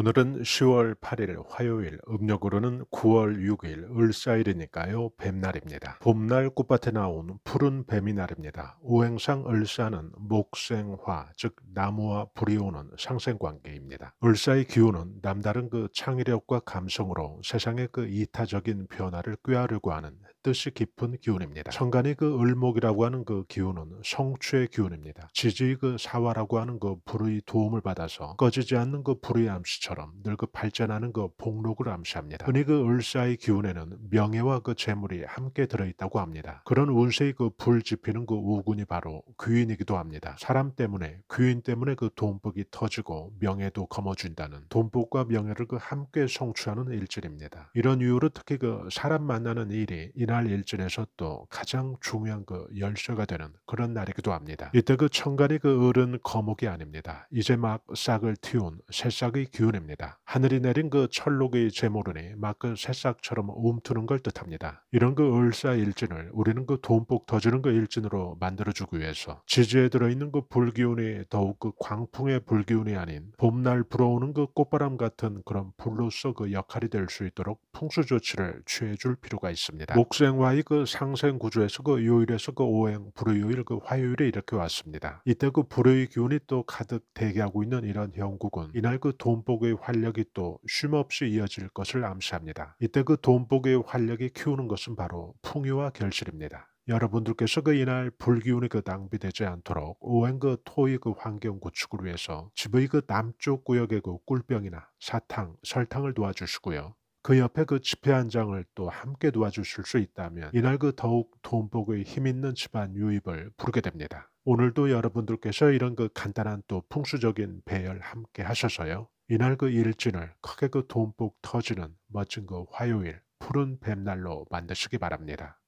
오늘은 10월 8일 화요일, 음력으로는 9월 6일 을사일이니까요. 뱀날입니다. 봄날 꽃밭에 나온 푸른 뱀이 날입니다. 오행상 을사는 목생화, 즉 나무와 불이 오는 상생관계입니다. 을사의 기운은 남다른 그 창의력과 감성으로 세상의 그 이타적인 변화를 꾀하려고 하는 뜻이 깊은 기운입니다. 천간의 그 을목이라고 하는 그 기운은 성추의 기운입니다. 지지의 그 사화라고 하는 그 불의 도움을 받아서 꺼지지 않는 그 불의 암시 것처럼 늙어 발전하는 그 복록을 암시합니다. 네. 흔히 그 을사의 기운에는 명예와 그 재물이 함께 들어있다고 합니다. 그런 운세의 그 불지피는 그 우군이 바로 귀인이기도 합니다. 사람 때문에 귀인 때문에 그 돈복이 터지고 명예도 거머쥔다는 돈복과 명예를 그 함께 성취하는 일질입니다. 이런 이유로 특히 그 사람 만나는 일이 이날 일진에서 또 가장 중요한 그 열쇠가 되는 그런 날이기도 합니다. 이때 그 청간이 그 을은 거목이 아닙니다. 이제 막 싹을 틔운 새싹의 기운 기운입니다. 하늘이 내린 그 철록의 재모르니 막 그 새싹처럼 움트는 걸 뜻합니다. 이런 그 을사일진을 우리는 그 돈복 터지는 그 일진으로 만들어주기 위해서 지지에 들어있는 그 불기운이 더욱 그 광풍의 불기운이 아닌 봄날 불어오는 그 꽃바람 같은 그런 불로서 그 역할이 될 수 있도록 풍수 조치를 취해줄 필요가 있습니다. 목생화의 그 상생 구조에서 그 요일에서 그 오행 불요일 그 화요일에 이렇게 왔습니다. 이때 그 불의 기운이 또 가득 대기하고 있는 이런 형국은 이날 그 돈복 돈복의 활력이 또 쉼없이 이어질 것을 암시합니다. 이때 그 돈복의 활력이 키우는 것은 바로 풍요와 결실입니다. 여러분들께서 그 이날 불기운이 그 낭비되지 않도록 오행 그 토의 그 환경 구축을 위해서 집의 그 남쪽 구역에 그 꿀병이나 사탕, 설탕을 도와주시고요. 그 옆에 그 지폐 한 장을 또 함께 도와주실 수 있다면 이날 그 더욱 돈복의 힘있는 집안 유입을 부르게 됩니다. 오늘도 여러분들께서 이런 그 간단한 또 풍수적인 배열 함께 하셔서요. 이날 그 일진을 크게 그 돈뿍 터지는 멋진 그 화요일 푸른 뱀날로 만드시기 바랍니다.